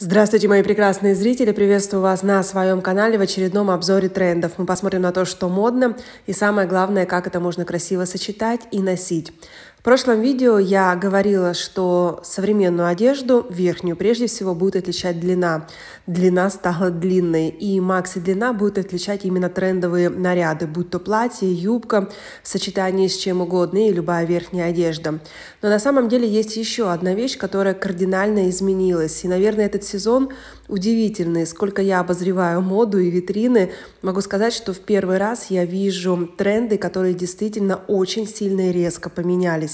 Здравствуйте, мои прекрасные зрители! Приветствую вас на своем канале в очередном обзоре трендов. Мы посмотрим на то, что модно, и самое главное, как это можно красиво сочетать и носить. В прошлом видео я говорила, что современную одежду, верхнюю, прежде всего будет отличать длина. Длина стала длинной, и макси-длина будет отличать именно трендовые наряды, будь то платье, юбка, в сочетании с чем угодно и любая верхняя одежда. Но на самом деле есть еще одна вещь, которая кардинально изменилась. И, наверное, этот сезон удивительный. Сколько я обозреваю моду и витрины, могу сказать, что в первый раз я вижу тренды, которые действительно очень сильно и резко поменялись.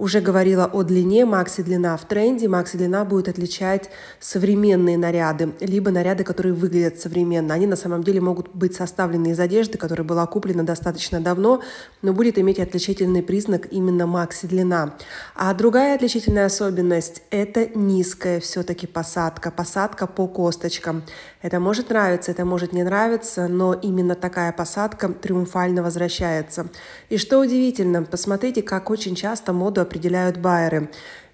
уже говорила о длине. Макси длина в тренде. Макси длина будет отличать современные наряды, либо наряды, которые выглядят современно. Они на самом деле могут быть составлены из одежды, которая была куплена достаточно давно, но будет иметь отличительный признак именно макси длина. А другая отличительная особенность – это низкая все-таки посадка, посадка по косточкам. Это может нравиться, это может не нравиться, но именно такая посадка триумфально возвращается. И что удивительно, посмотрите, как очень часто мода определяют байеры.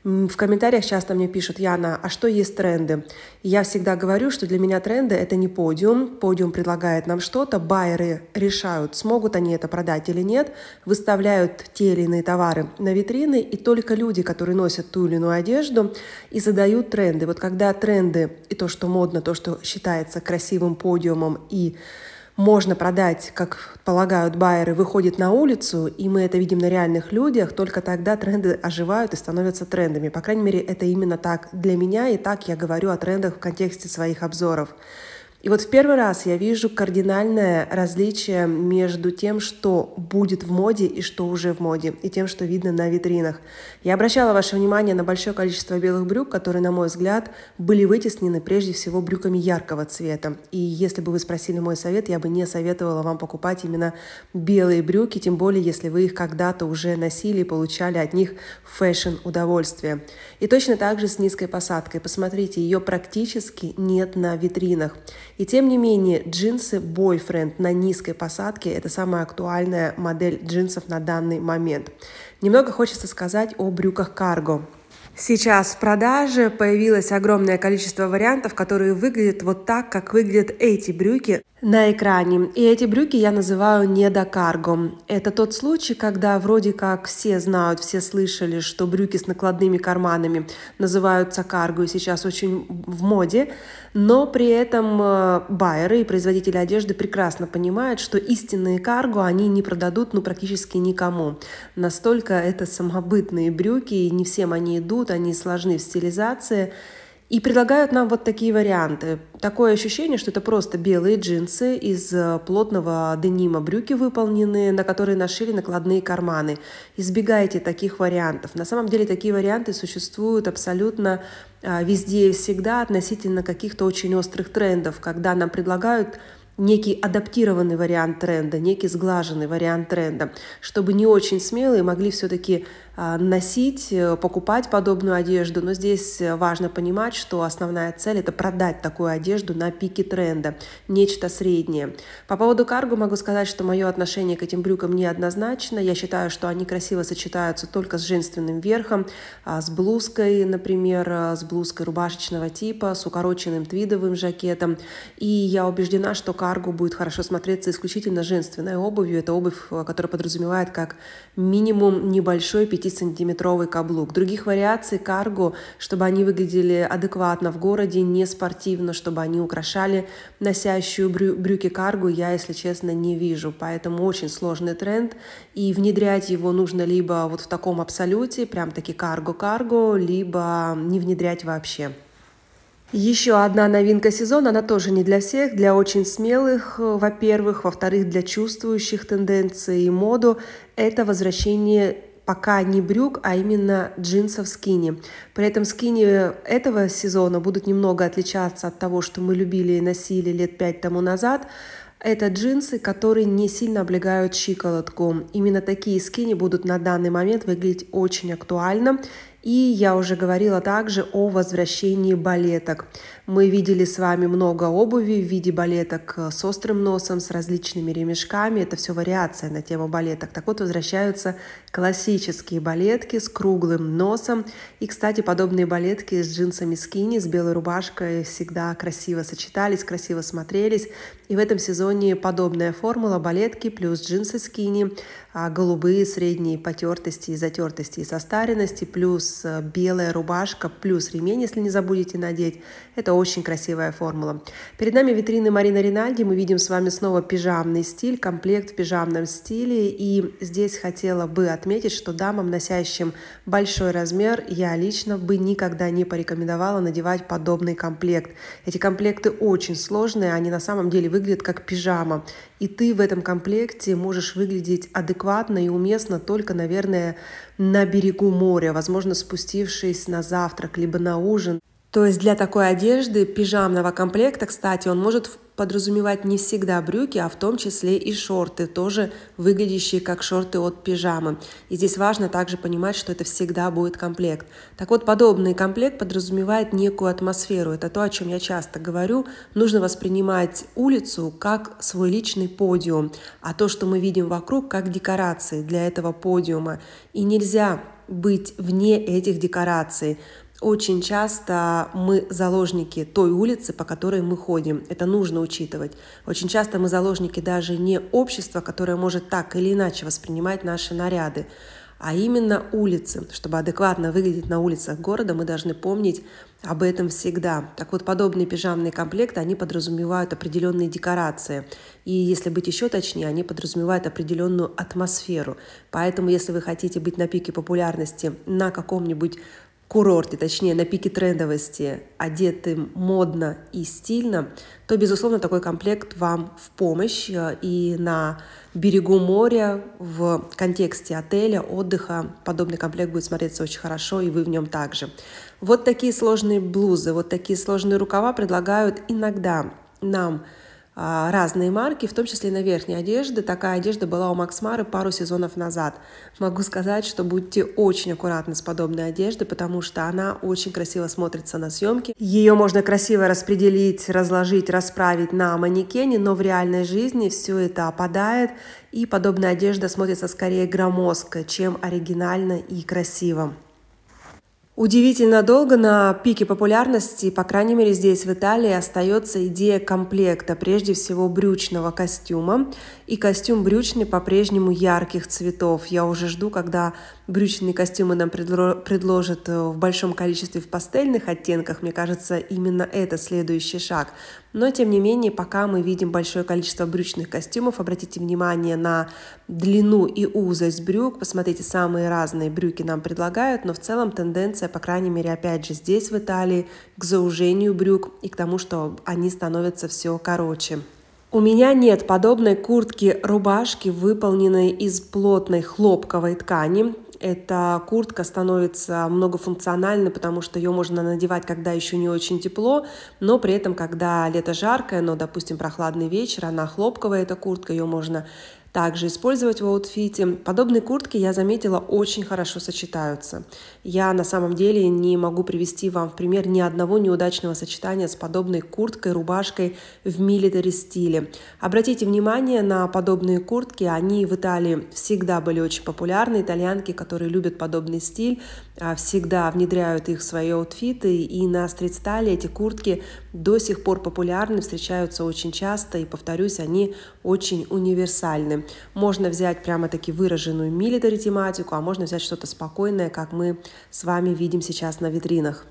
В комментариях часто мне пишут, Яна, а что есть тренды? я всегда говорю, что для меня тренды – это не подиум. Подиум предлагает нам что-то, байеры решают, смогут они это продать или нет, выставляют те или иные товары на витрины, и только люди, которые носят ту или иную одежду, и задают тренды. Вот когда тренды и то, что модно, то, что считается красивым подиумом и можно продать, как полагают байеры, выходит на улицу, и мы это видим на реальных людях, только тогда тренды оживают и становятся трендами. По крайней мере, это именно так для меня, и так я говорю о трендах в контексте своих обзоров. И вот в первый раз я вижу кардинальное различие между тем, что будет в моде и что уже в моде, и тем, что видно на витринах. Я обращала ваше внимание на большое количество белых брюк, которые, на мой взгляд, были вытеснены прежде всего брюками яркого цвета. И если бы вы спросили мой совет, я бы не советовала вам покупать именно белые брюки, тем более, если вы их когда-то уже носили и получали от них фэшн-удовольствие. И точно так же с низкой посадкой. Посмотрите, ее практически нет на витринах. И тем не менее, джинсы бойфренд на низкой посадке – это самая актуальная модель джинсов на данный момент. Немного хочется сказать о брюках карго. Сейчас в продаже появилось огромное количество вариантов, которые выглядят вот так, как выглядят эти брюки на экране. И эти брюки я называю недокарго. Это тот случай, когда вроде как все знают, все слышали, что брюки с накладными карманами называются карго и сейчас очень в моде, но при этом э, байеры и производители одежды прекрасно понимают, что истинные карго они не продадут ну практически никому. Настолько это самобытные брюки, и не всем они идут, они сложны в стилизации. И предлагают нам вот такие варианты. Такое ощущение, что это просто белые джинсы из э, плотного денима, брюки выполнены, на которые нашили накладные карманы. Избегайте таких вариантов. На самом деле такие варианты существуют абсолютно э, везде и всегда относительно каких-то очень острых трендов, когда нам предлагают некий адаптированный вариант тренда, некий сглаженный вариант тренда, чтобы не очень смелые могли все-таки а, носить, э, покупать подобную одежду. Но здесь э, важно понимать, что основная цель – это продать такую одежду на пике тренда, нечто среднее. По поводу карго могу сказать, что мое отношение к этим брюкам неоднозначно. Я считаю, что они красиво сочетаются только с женственным верхом, а, с блузкой, например, а, с блузкой рубашечного типа, с укороченным твидовым жакетом. И я убеждена, что карго будет хорошо смотреться исключительно женственной обувью. Это обувь, э, которая подразумевает как минимум небольшой 5 30-сантиметровый каблук. Других вариаций карго, чтобы они выглядели адекватно в городе, не спортивно, чтобы они украшали носящую брю брюки карго, я, если честно, не вижу. Поэтому очень сложный тренд, и внедрять его нужно либо вот в таком абсолюте, прям таки карго-карго, либо не внедрять вообще. Еще одна новинка сезона, она тоже не для всех, для очень смелых, во-первых, во-вторых, для чувствующих тенденции и моду, это возвращение пока не брюк, а именно джинсов скини. При этом скини этого сезона будут немного отличаться от того, что мы любили и носили лет пять тому назад. Это джинсы, которые не сильно облегают щиколотку. Именно такие скини будут на данный момент выглядеть очень актуально и я уже говорила также о возвращении балеток. Мы видели с вами много обуви в виде балеток э, с острым носом, с различными ремешками. Это все вариация на тему балеток. Так вот, возвращаются классические балетки с круглым носом. И, кстати, подобные балетки с джинсами скини, с белой рубашкой всегда красиво сочетались, красиво смотрелись. И в этом сезоне подобная формула балетки плюс джинсы скини, а голубые средние потертости и затертости и состаренности, плюс Э, белая рубашка, плюс ремень, если не забудете надеть. Это очень красивая формула. Перед нами витрины Марина Ринальди. Мы видим с вами снова пижамный стиль, комплект в пижамном стиле. И здесь хотела бы отметить, что дамам, носящим большой размер, я лично бы никогда не порекомендовала надевать подобный комплект. Эти комплекты очень сложные, они на самом деле выглядят как пижама. И ты в этом комплекте можешь выглядеть адекватно и уместно только, наверное, на берегу моря, возможно, с спустившись на завтрак либо на ужин. То есть для такой одежды пижамного комплекта, кстати, он может подразумевать не всегда брюки, а в том числе и шорты, тоже выглядящие как шорты от пижамы. И здесь важно также понимать, что это всегда будет комплект. Так вот, подобный комплект подразумевает некую атмосферу. Это то, о чем я часто говорю. Нужно воспринимать улицу как свой личный подиум, а то, что мы видим вокруг, как декорации для этого подиума. И нельзя быть вне этих декораций. Очень часто мы заложники той улицы, по которой мы ходим. Это нужно учитывать. Очень часто мы заложники даже не общества, которое может так или иначе воспринимать наши наряды, а именно улицы. Чтобы адекватно выглядеть на улицах города, мы должны помнить об этом всегда. Так вот, подобные пижамные комплекты, они подразумевают определенные декорации. И если быть еще точнее, они подразумевают определенную атмосферу. Поэтому, если вы хотите быть на пике популярности на каком-нибудь курорте, точнее на пике трендовости, одетым модно и стильно, то, безусловно, такой комплект вам в помощь э, и на берегу моря, в контексте отеля, отдыха, подобный комплект будет смотреться очень хорошо, и вы в нем также. Вот такие сложные блузы, вот такие сложные рукава предлагают иногда нам а, разные марки, в том числе и на верхней одежде. Такая одежда была у Максмары пару сезонов назад. Могу сказать, что будьте очень аккуратны с подобной одеждой, потому что она очень красиво смотрится на съемке. Ее можно красиво распределить, разложить, расправить на манекене, но в реальной жизни все это опадает, и подобная одежда смотрится скорее громоздко, чем оригинально и красиво. Удивительно долго на пике популярности, по крайней мере здесь, в Италии, остается идея комплекта, прежде всего брючного костюма. И костюм брючный по-прежнему ярких цветов. Я уже жду, когда брючные костюмы нам предложат э, в большом количестве в пастельных оттенках. Мне кажется, именно это следующий шаг. Но, тем не менее, пока мы видим большое количество брючных костюмов, обратите внимание на длину и узость брюк. Посмотрите, самые разные брюки нам предлагают, но в целом тенденция тенденция, по крайней мере, опять же, здесь, в Италии, к заужению брюк и к тому, что они становятся все короче. У меня нет подобной куртки-рубашки, выполненной из плотной хлопковой ткани. Эта куртка становится многофункциональной, потому что ее можно надевать, когда еще не очень тепло, но при этом, когда лето жаркое, но, допустим, прохладный вечер, она хлопковая, эта куртка, ее можно также использовать в аутфите. Подобные куртки, я заметила, очень хорошо сочетаются. Я на самом деле не могу привести вам в пример ни одного неудачного сочетания с подобной курткой, рубашкой в милитари стиле. Обратите внимание на подобные куртки, они в Италии всегда были очень популярны. Итальянки, которые любят подобный стиль, а, всегда внедряют их в свои аутфиты. И на стрит-стайле эти куртки до сих пор популярны, встречаются очень часто. И, повторюсь, они очень универсальны. Можно взять прямо-таки выраженную милитари тематику, а можно взять что-то спокойное, как мы с вами видим сейчас на витринах.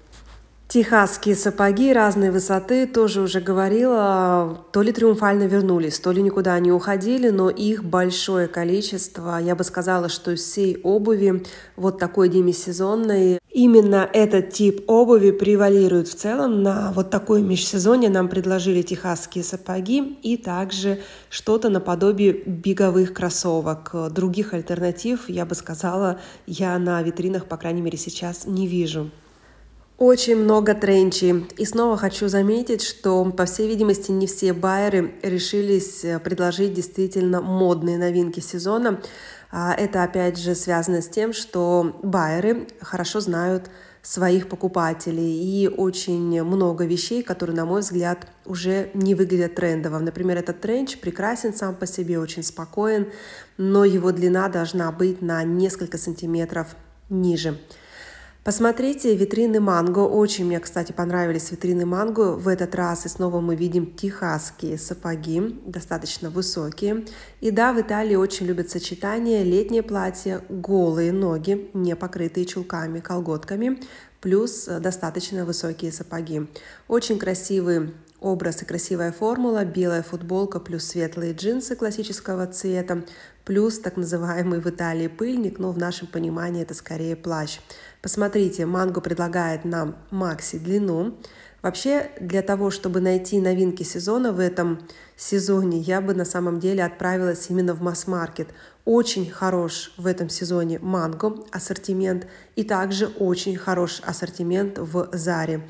Техасские сапоги разной высоты, тоже уже говорила, то ли триумфально вернулись, то ли никуда не уходили, но их большое количество. Я бы сказала, что из всей обуви, вот такой демисезонной, именно этот тип обуви превалирует в целом. На вот такой межсезонье нам предложили техасские сапоги и также что-то наподобие беговых кроссовок. Других альтернатив, я бы сказала, я на витринах, по крайней мере, сейчас не вижу. Очень много тренчей И снова хочу заметить, что, по всей видимости, не все байеры решились э, предложить действительно модные новинки сезона. А это, опять же, связано с тем, что байеры хорошо знают своих покупателей. И очень много вещей, которые, на мой взгляд, уже не выглядят трендовым. Например, этот тренч прекрасен сам по себе, очень спокоен, но его длина должна быть на несколько сантиметров ниже. Посмотрите витрины манго. Очень мне, кстати, понравились витрины манго в этот раз. И снова мы видим техасские сапоги, достаточно высокие. И да, в Италии очень любят сочетание летнее платье, голые ноги, не покрытые чулками, колготками, плюс э, достаточно высокие сапоги. Очень красивые Образ и красивая формула – белая футболка плюс светлые джинсы классического цвета, плюс так называемый в Италии пыльник, но в нашем понимании это скорее плащ. Посмотрите, Манго предлагает нам макси-длину. Вообще, для того, чтобы найти новинки сезона в этом сезоне, я бы на самом деле отправилась именно в масс-маркет. Очень хорош в этом сезоне манго ассортимент и также очень хорош ассортимент в Заре.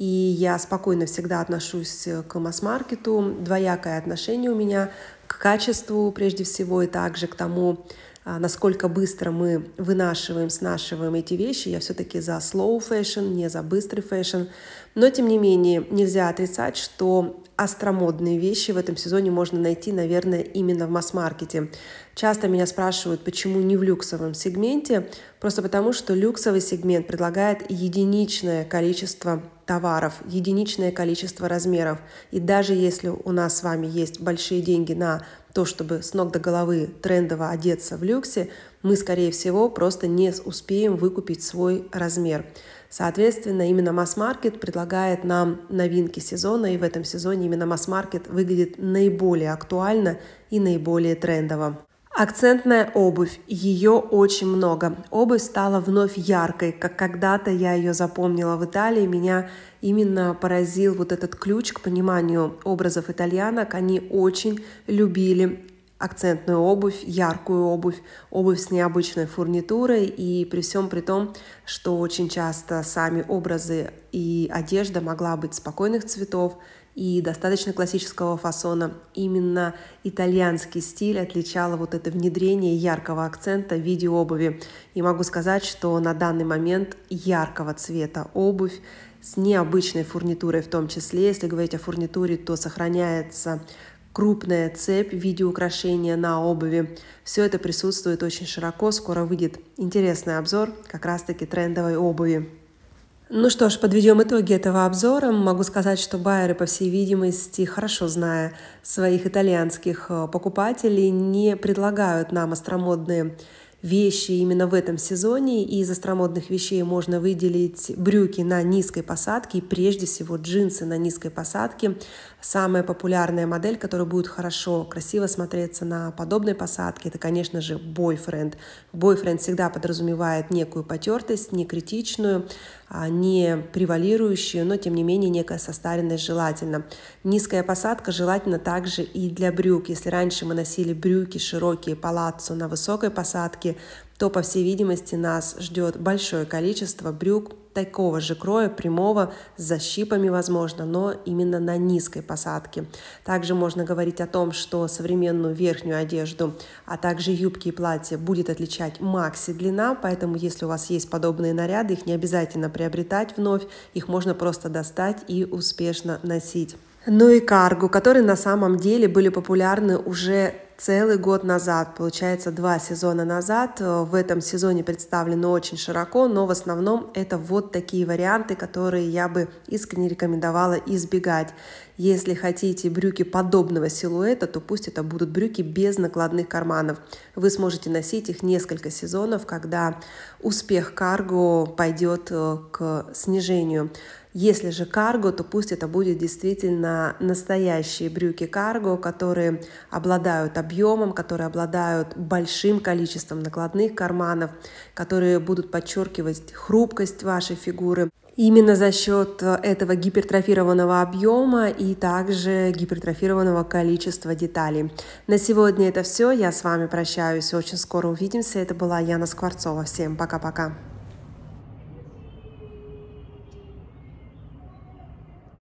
И я спокойно всегда отношусь э, к масс-маркету. Двоякое отношение у меня к качеству прежде всего и также к тому, а, насколько быстро мы вынашиваем, снашиваем эти вещи. Я все-таки за slow fashion, не за быстрый fashion. Но, тем не менее, нельзя отрицать, что остромодные вещи в этом сезоне можно найти, наверное, именно в масс-маркете. Часто меня спрашивают, почему не в люксовом сегменте. Просто потому, что люксовый сегмент предлагает единичное количество товаров, единичное количество размеров. И даже если у нас с вами есть большие деньги на то, чтобы с ног до головы трендово одеться в люксе, мы, скорее всего, просто не успеем выкупить свой размер. Соответственно, именно масс-маркет предлагает нам новинки сезона, и в этом сезоне именно масс-маркет выглядит наиболее актуально и наиболее трендово. Акцентная обувь. Ее очень много. Обувь стала вновь яркой, как когда-то я ее запомнила в Италии. Меня именно поразил вот этот ключ к пониманию образов итальянок. Они очень любили акцентную обувь, яркую обувь, обувь с необычной фурнитурой и при всем при том, что очень часто сами образы и одежда могла быть спокойных цветов и достаточно классического фасона. Именно итальянский стиль отличало вот это внедрение яркого акцента в виде обуви. И могу сказать, что на данный момент яркого цвета обувь с необычной фурнитурой в том числе. Если говорить о фурнитуре, то сохраняется крупная цепь в виде украшения на обуви. Все это присутствует очень широко, скоро выйдет интересный обзор как раз-таки трендовой обуви. Ну что ж, подведем итоги этого обзора. Могу сказать, что байеры, по всей видимости, хорошо зная своих итальянских э, покупателей, не предлагают нам остромодные вещи именно в этом сезоне. И из остромодных вещей можно выделить брюки на низкой посадке и прежде всего джинсы на низкой посадке. Самая популярная модель, которая будет хорошо, красиво смотреться на подобной посадке, это, конечно же, бойфренд. Бойфренд всегда подразумевает некую потертость, не критичную а, не превалирующую, но тем не менее некая состаренность желательно. Низкая посадка желательно также и для брюк. Если раньше мы носили брюки широкие палаццо на высокой посадке, то, по всей видимости, нас ждет большое количество брюк такого же кроя, прямого, с защипами, возможно, но именно на низкой посадке. Также можно говорить о том, что современную верхнюю одежду, а также юбки и платья будет отличать макси-длина, поэтому если у вас есть подобные наряды, их не обязательно приобретать вновь, их можно просто достать и успешно носить. Ну и каргу, которые на самом деле были популярны уже целый год назад, получается два сезона назад. Э, в этом сезоне представлено очень широко, но в основном это вот такие варианты, которые я бы искренне рекомендовала избегать. Если хотите брюки подобного силуэта, то пусть это будут брюки без накладных карманов. Вы сможете носить их несколько сезонов, когда успех карго пойдет э, к снижению если же карго, то пусть это будет действительно настоящие брюки карго, которые обладают объемом, которые обладают большим количеством накладных карманов, которые будут подчеркивать хрупкость вашей фигуры. Именно за счет э, этого гипертрофированного объема и также гипертрофированного количества деталей. На сегодня это все. Я с вами прощаюсь. Очень скоро увидимся. Это была Яна Скворцова. Всем пока-пока.